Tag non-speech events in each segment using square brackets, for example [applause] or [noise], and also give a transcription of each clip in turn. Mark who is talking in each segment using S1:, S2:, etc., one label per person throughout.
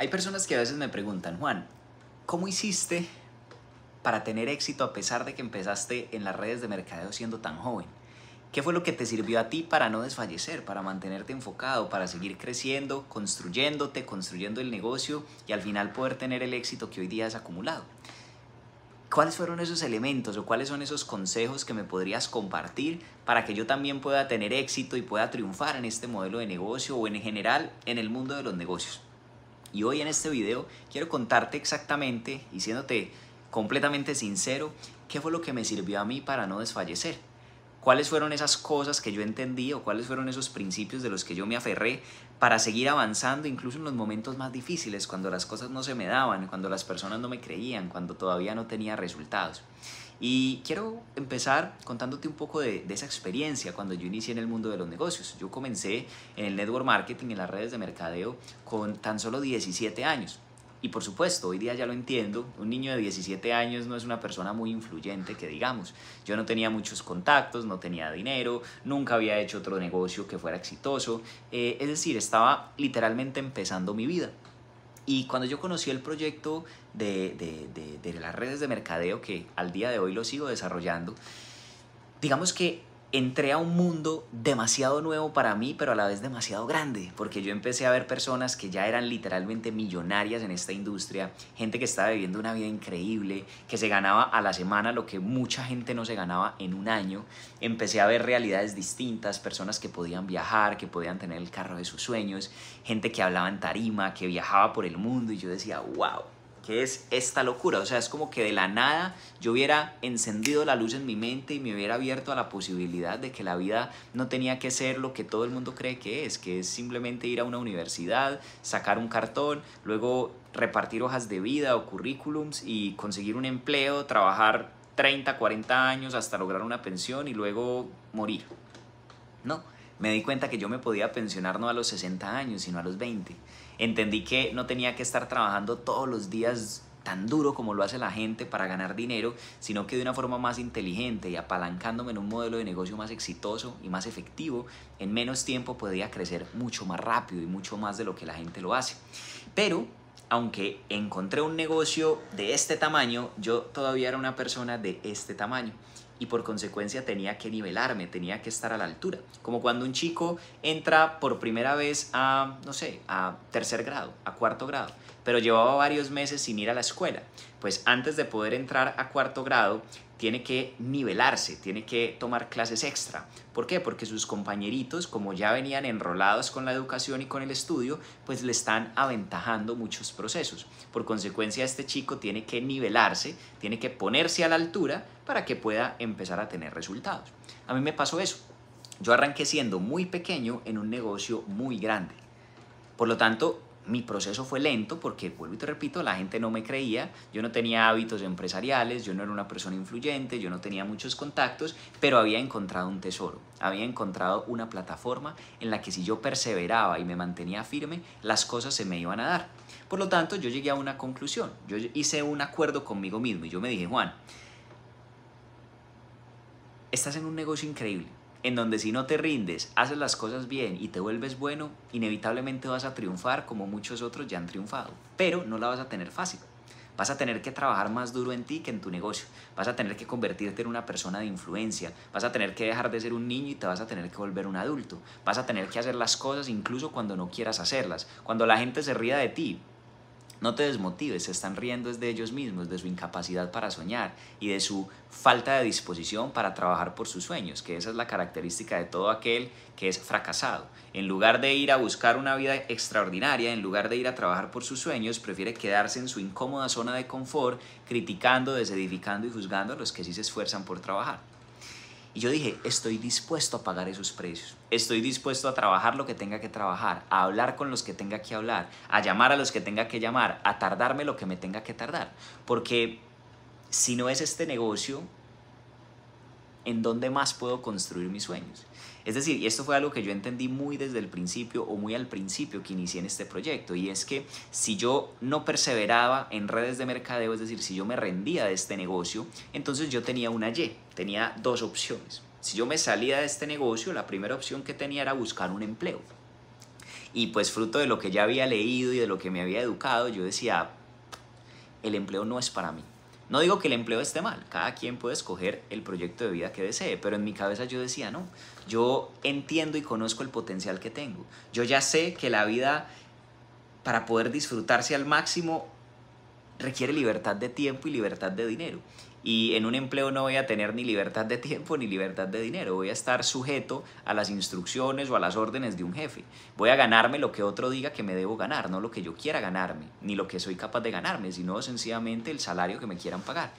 S1: Hay personas que a veces me preguntan, Juan, ¿cómo hiciste para tener éxito a pesar de que empezaste en las redes de mercadeo siendo tan joven? ¿Qué fue lo que te sirvió a ti para no desfallecer, para mantenerte enfocado, para seguir creciendo, construyéndote, construyendo el negocio y al final poder tener el éxito que hoy día has acumulado? ¿Cuáles fueron esos elementos o cuáles son esos consejos que me podrías compartir para que yo también pueda tener éxito y pueda triunfar en este modelo de negocio o en general en el mundo de los negocios? Y hoy en este video quiero contarte exactamente y siéndote completamente sincero qué fue lo que me sirvió a mí para no desfallecer cuáles fueron esas cosas que yo entendí o cuáles fueron esos principios de los que yo me aferré para seguir avanzando incluso en los momentos más difíciles, cuando las cosas no se me daban, cuando las personas no me creían, cuando todavía no tenía resultados. Y quiero empezar contándote un poco de, esa experiencia cuando yo inicié en el mundo de los negocios. Yo comencé en el network marketing, en las redes de mercadeo, con tan solo 17 años. Y por supuesto, hoy día ya lo entiendo, un niño de 17 años no es una persona muy influyente, que digamos. Yo no tenía muchos contactos, no tenía dinero, nunca había hecho otro negocio que fuera exitoso. Eh, es decir, estaba literalmente empezando mi vida. Y cuando yo conocí el proyecto de las redes de mercadeo, que al día de hoy lo sigo desarrollando, digamos que entré a un mundo demasiado nuevo para mí, pero a la vez demasiado grande, porque yo empecé a ver personas que ya eran literalmente millonarias en esta industria, gente que estaba viviendo una vida increíble, que se ganaba a la semana lo que mucha gente no se ganaba en un año. Empecé a ver realidades distintas, personas que podían viajar, que podían tener el carro de sus sueños, gente que hablaba en tarima, que viajaba por el mundo y yo decía, wow que es esta locura? O sea, es como que de la nada yo hubiera encendido la luz en mi mente y me hubiera abierto a la posibilidad de que la vida no tenía que ser lo que todo el mundo cree que es, que es simplemente ir a una universidad, sacar un cartón, luego repartir hojas de vida o currículums y conseguir un empleo, trabajar 30, 40 años hasta lograr una pensión y luego morir. No, me di cuenta que yo me podía pensionar no a los 60 años, sino a los 20. Entendí que no tenía que estar trabajando todos los días tan duro como lo hace la gente para ganar dinero, sino que de una forma más inteligente y apalancándome en un modelo de negocio más exitoso y más efectivo, en menos tiempo podía crecer mucho más rápido y mucho más de lo que la gente lo hace. Pero aunque encontré un negocio de este tamaño, yo todavía era una persona de este tamaño y por consecuencia tenía que nivelarme, tenía que estar a la altura. Como cuando un chico entra por primera vez a, no sé, a tercer grado, a cuarto grado, pero llevaba varios meses sin ir a la escuela. Pues antes de poder entrar a cuarto grado, tiene que nivelarse, tiene que tomar clases extra. ¿Por qué? Porque sus compañeritos, como ya venían enrolados con la educación y con el estudio, pues le están aventajando muchos procesos. Por consecuencia, este chico tiene que nivelarse, tiene que ponerse a la altura para que pueda empezar a tener resultados. A mí me pasó eso. Yo arranqué siendo muy pequeño en un negocio muy grande. Por lo tanto, mi proceso fue lento porque, vuelvo y te repito, la gente no me creía, yo no tenía hábitos empresariales, yo no era una persona influyente, yo no tenía muchos contactos, pero había encontrado un tesoro, había encontrado una plataforma en la que si yo perseveraba y me mantenía firme, las cosas se me iban a dar. Por lo tanto, yo llegué a una conclusión, yo hice un acuerdo conmigo mismo y yo me dije, Juan, estás en un negocio increíble, en donde si no te rindes, haces las cosas bien y te vuelves bueno, inevitablemente vas a triunfar como muchos otros ya han triunfado, pero no la vas a tener fácil. Vas a tener que trabajar más duro en ti que en tu negocio. Vas a tener que convertirte en una persona de influencia. Vas a tener que dejar de ser un niño y te vas a tener que volver un adulto. Vas a tener que hacer las cosas incluso cuando no quieras hacerlas. Cuando la gente se ría de ti, no te desmotives, se están riendo de ellos mismos, de su incapacidad para soñar y de su falta de disposición para trabajar por sus sueños, que esa es la característica de todo aquel que es fracasado. En lugar de ir a buscar una vida extraordinaria, en lugar de ir a trabajar por sus sueños, prefiere quedarse en su incómoda zona de confort, criticando, desedificando y juzgando a los que sí se esfuerzan por trabajar. Y yo dije, estoy dispuesto a pagar esos precios. Estoy dispuesto a trabajar lo que tenga que trabajar, a hablar con los que tenga que hablar, a llamar a los que tenga que llamar, a tardarme lo que me tenga que tardar. Porque si no es este negocio, ¿en dónde más puedo construir mis sueños? Es decir, y esto fue algo que yo entendí muy desde el principio o muy al principio que inicié en este proyecto, y es que si yo no perseveraba en redes de mercadeo, es decir, si yo me rendía de este negocio, entonces yo tenía una Y, tenía dos opciones. Si yo me salía de este negocio, la primera opción que tenía era buscar un empleo. Y pues fruto de lo que ya había leído y de lo que me había educado, yo decía, ah, el empleo no es para mí no digo que el empleo esté mal, cada quien puede escoger el proyecto de vida que desee, pero en mi cabeza yo decía, no, yo entiendo y conozco el potencial que tengo. Yo ya sé que la vida, para poder disfrutarse al máximo, requiere libertad de tiempo y libertad de dinero y en un empleo no voy a tener ni libertad de tiempo ni libertad de dinero, voy a estar sujeto a las instrucciones o a las órdenes de un jefe. Voy a ganarme lo que otro diga que me debo ganar, no lo que yo quiera ganarme, ni lo que soy capaz de ganarme, sino sencillamente el salario que me quieran pagar.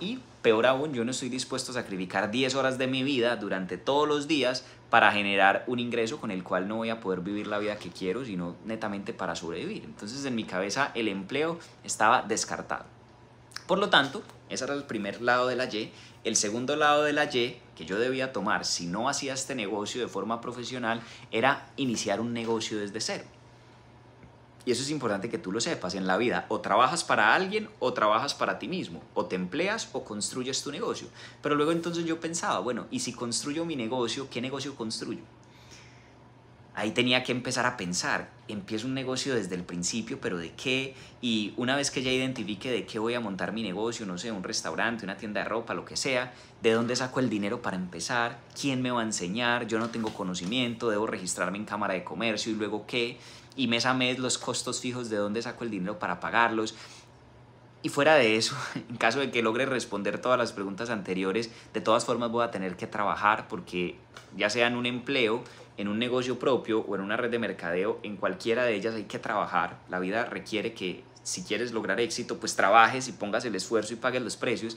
S1: Y peor aún, yo no estoy dispuesto a sacrificar 10 horas de mi vida durante todos los días para generar un ingreso con el cual no voy a poder vivir la vida que quiero, sino netamente para sobrevivir. Entonces en mi cabeza el empleo estaba descartado. Por lo tanto, ese era el primer lado de la Y. El segundo lado de la Y que yo debía tomar si no hacía este negocio de forma profesional era iniciar un negocio desde cero. Y eso es importante que tú lo sepas en la vida. O trabajas para alguien o trabajas para ti mismo. O te empleas o construyes tu negocio. Pero luego entonces yo pensaba, bueno, ¿y si construyo mi negocio, qué negocio construyo? ahí tenía que empezar a pensar, empiezo un negocio desde el principio, pero de qué, y una vez que ya identifique de qué voy a montar mi negocio, no sé, un restaurante, una tienda de ropa, lo que sea, de dónde saco el dinero para empezar, quién me va a enseñar, yo no tengo conocimiento, debo registrarme en Cámara de Comercio y luego qué, y mes a mes los costos fijos, de dónde saco el dinero para pagarlos. Y fuera de eso, [laughs] en caso de que logre responder todas las preguntas anteriores, de todas formas voy a tener que trabajar porque ya sea en un empleo, en un negocio propio o en una red de mercadeo, en cualquiera de ellas hay que trabajar. La vida requiere que si quieres lograr éxito, pues trabajes y pongas el esfuerzo y pagues los precios.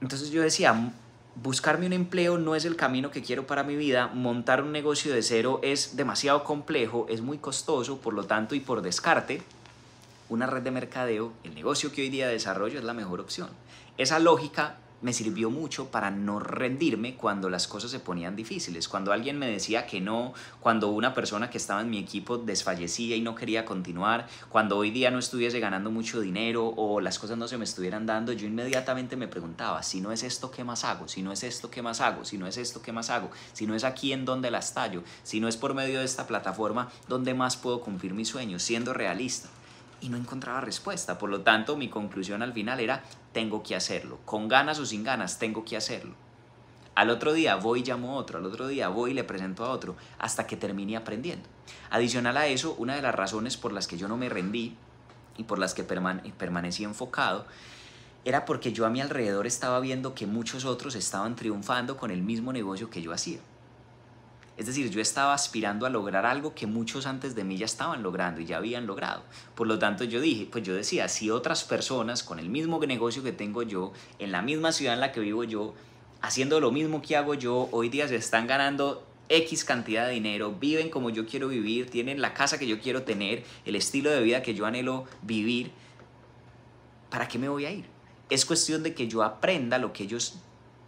S1: Entonces yo decía, buscarme un empleo no es el camino que quiero para mi vida, montar un negocio de cero es demasiado complejo, es muy costoso, por lo tanto y por descarte, una red de mercadeo, el negocio que hoy día desarrollo es la mejor opción. Esa lógica me sirvió mucho para no rendirme cuando las cosas se ponían difíciles, cuando alguien me decía que no, cuando una persona que estaba en mi equipo desfallecía y no quería continuar, cuando hoy día no estuviese ganando mucho dinero o las cosas no se me estuvieran dando, yo inmediatamente me preguntaba, si no es esto, ¿qué más hago? Si no es esto, ¿qué más hago? Si no es esto, ¿qué más hago? Si no es aquí en donde las tallo, si no es por medio de esta plataforma, ¿dónde más puedo cumplir mis sueños? Siendo realista y no encontraba respuesta. Por lo tanto, mi conclusión al final era, tengo que hacerlo. Con ganas o sin ganas, tengo que hacerlo. Al otro día voy y llamo a otro, al otro día voy y le presento a otro, hasta que terminé aprendiendo. Adicional a eso, una de las razones por las que yo no me rendí y por las que permanecí enfocado era porque yo a mi alrededor estaba viendo que muchos otros estaban triunfando con el mismo negocio que yo hacía. Es decir, yo estaba aspirando a lograr algo que muchos antes de mí ya estaban logrando y ya habían logrado. Por lo tanto, yo dije, pues yo decía, si otras personas con el mismo negocio que tengo yo, en la misma ciudad en la que vivo yo, haciendo lo mismo que hago yo, hoy día se están ganando X cantidad de dinero, viven como yo quiero vivir, tienen la casa que yo quiero tener, el estilo de vida que yo anhelo vivir, ¿para qué me voy a ir? Es cuestión de que yo aprenda lo que ellos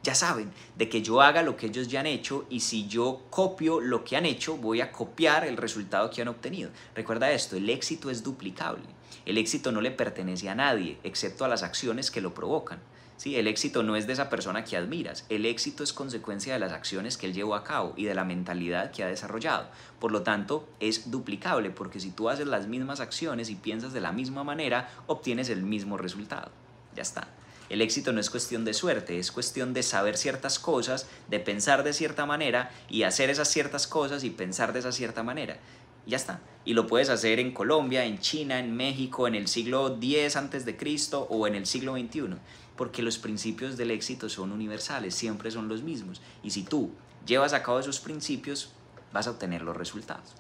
S1: ya saben de que yo haga lo que ellos ya han hecho y si yo copio lo que han hecho, voy a copiar el resultado que han obtenido. Recuerda esto, el éxito es duplicable. El éxito no le pertenece a nadie, excepto a las acciones que lo provocan. ¿sí? El éxito no es de esa persona que admiras, el éxito es consecuencia de las acciones que él llevó a cabo y de la mentalidad que ha desarrollado. Por lo tanto, es duplicable porque si tú haces las mismas acciones y piensas de la misma manera, obtienes el mismo resultado. Ya está. El éxito no es cuestión de suerte, es cuestión de saber ciertas cosas, de pensar de cierta manera y hacer esas ciertas cosas y pensar de esa cierta manera. ya está. Y lo puedes hacer en Colombia, en China, en México, en el siglo X antes de Cristo o en el siglo XXI. Porque los principios del éxito son universales, siempre son los mismos. Y si tú llevas a cabo esos principios, vas a obtener los resultados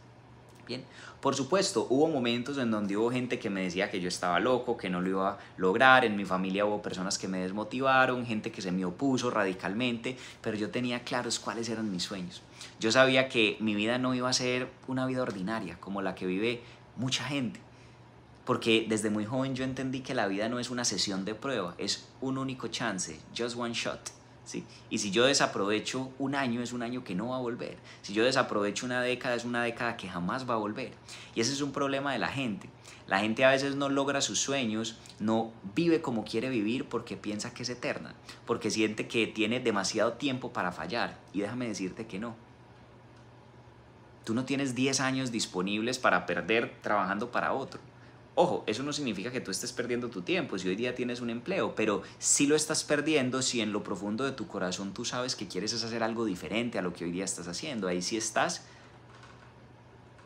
S1: por supuesto, hubo momentos en donde hubo gente que me decía que yo estaba loco, que no lo iba a lograr, en mi familia hubo personas que me desmotivaron, gente que se me opuso radicalmente, pero yo tenía claros cuáles eran mis sueños. Yo sabía que mi vida no iba a ser una vida ordinaria como la que vive mucha gente porque desde muy joven yo entendí que la vida no es una sesión de prueba, es un único chance, just one shot. Y si yo desaprovecho un año, es un año que no va a volver. Si yo desaprovecho una década, es una década que jamás va a volver. Y ese es un problema de la gente. La gente a veces no logra sus sueños, no vive como quiere vivir porque piensa que es eterna, porque siente que tiene demasiado tiempo para fallar. Y déjame decirte que no. Tú no tienes 10 años disponibles para perder trabajando para otro. Ojo, eso no significa que tú estés perdiendo tu tiempo, si hoy día tienes un empleo, pero si lo estás perdiendo, si en lo profundo de tu corazón tú sabes que quieres hacer algo diferente a lo que hoy día estás haciendo, ahí sí estás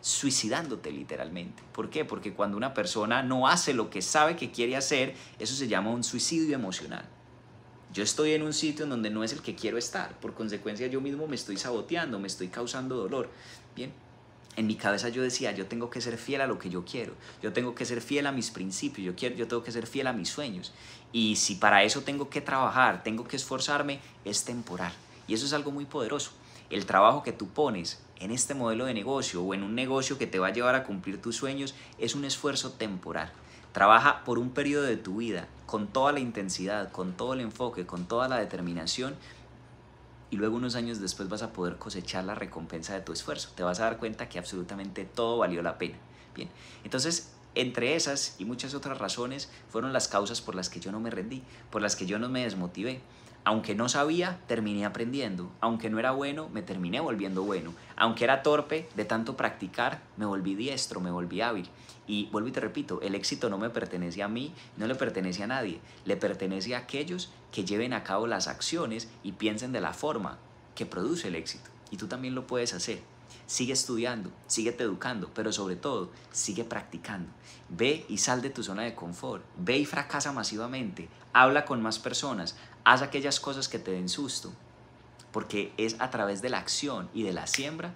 S1: suicidándote literalmente. ¿Por qué? Porque cuando una persona no hace lo que sabe que quiere hacer, eso se llama un suicidio emocional. Yo estoy en un sitio en donde no es el que quiero estar, por consecuencia yo mismo me estoy saboteando, me estoy causando dolor. Bien, en mi cabeza yo decía, yo tengo que ser fiel a lo que yo quiero, yo tengo que ser fiel a mis principios, yo, quiero, yo tengo que ser fiel a mis sueños. Y si para eso tengo que trabajar, tengo que esforzarme, es temporal. Y eso es algo muy poderoso. El trabajo que tú pones en este modelo de negocio o en un negocio que te va a llevar a cumplir tus sueños es un esfuerzo temporal. Trabaja por un periodo de tu vida, con toda la intensidad, con todo el enfoque, con toda la determinación y luego unos años después vas a poder cosechar la recompensa de tu esfuerzo. Te vas a dar cuenta que absolutamente todo valió la pena. Bien, entonces entre esas y muchas otras razones fueron las causas por las que yo no me rendí, por las que yo no me desmotivé. Aunque no sabía, terminé aprendiendo. Aunque no era bueno, me terminé volviendo bueno. Aunque era torpe, de tanto practicar, me volví diestro, me volví hábil. Y vuelvo y te repito, el éxito no me pertenece a mí, no le pertenece a nadie. Le pertenece a aquellos que lleven a cabo las acciones y piensen de la forma que produce el éxito. Y tú también lo puedes hacer. Sigue estudiando, síguete educando, pero sobre todo, sigue practicando. Ve y sal de tu zona de confort. Ve y fracasa masivamente. Habla con más personas. Haz aquellas cosas que te den susto. Porque es a través de la acción y de la siembra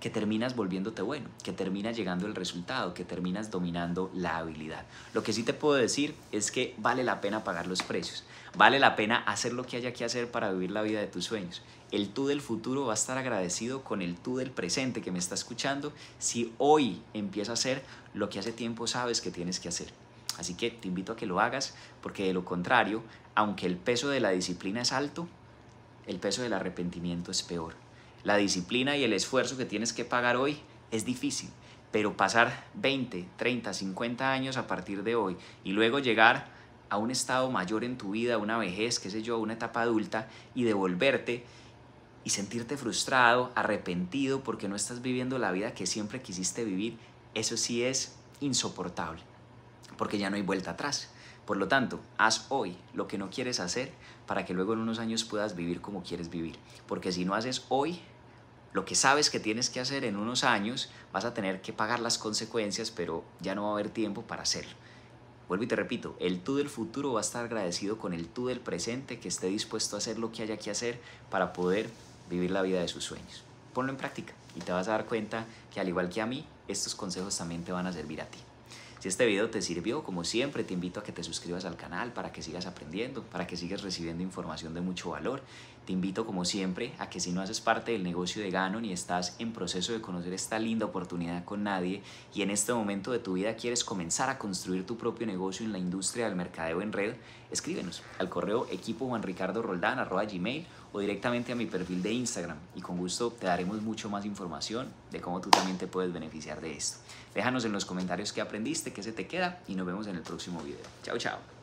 S1: que terminas volviéndote bueno, que terminas llegando el resultado, que terminas dominando la habilidad. Lo que sí te puedo decir es que vale la pena pagar los precios, vale la pena hacer lo que haya que hacer para vivir la vida de tus sueños. El tú del futuro va a estar agradecido con el tú del presente que me está escuchando si hoy empieza a hacer lo que hace tiempo sabes que tienes que hacer. Así que te invito a que lo hagas porque de lo contrario, aunque el peso de la disciplina es alto, el peso del arrepentimiento es peor. La disciplina y el esfuerzo que tienes que pagar hoy es difícil, pero pasar 20, 30, 50 años a partir de hoy y luego llegar a un estado mayor en tu vida, una vejez, qué sé yo, una etapa adulta y devolverte y sentirte frustrado, arrepentido porque no estás viviendo la vida que siempre quisiste vivir, eso sí es insoportable, porque ya no hay vuelta atrás. Por lo tanto, haz hoy lo que no quieres hacer para que luego en unos años puedas vivir como quieres vivir, porque si no haces hoy, lo que sabes que tienes que hacer en unos años, vas a tener que pagar las consecuencias, pero ya no va a haber tiempo para hacerlo. Vuelvo y te repito, el tú del futuro va a estar agradecido con el tú del presente que esté dispuesto a hacer lo que haya que hacer para poder vivir la vida de sus sueños. Ponlo en práctica y te vas a dar cuenta que al igual que a mí, estos consejos también te van a servir a ti. Si este video te sirvió, como siempre, te invito a que te suscribas al canal para que sigas aprendiendo, para que sigas recibiendo información de mucho valor te invito como siempre a que si no haces parte del negocio de Gano ni estás en proceso de conocer esta linda oportunidad con nadie y en este momento de tu vida quieres comenzar a construir tu propio negocio en la industria del mercadeo en red, escríbenos al correo equipo gmail o directamente a mi perfil de Instagram y con gusto te daremos mucho más información de cómo tú también te puedes beneficiar de esto. Déjanos en los comentarios qué aprendiste, qué se te queda y nos vemos en el próximo video. Chao, chao.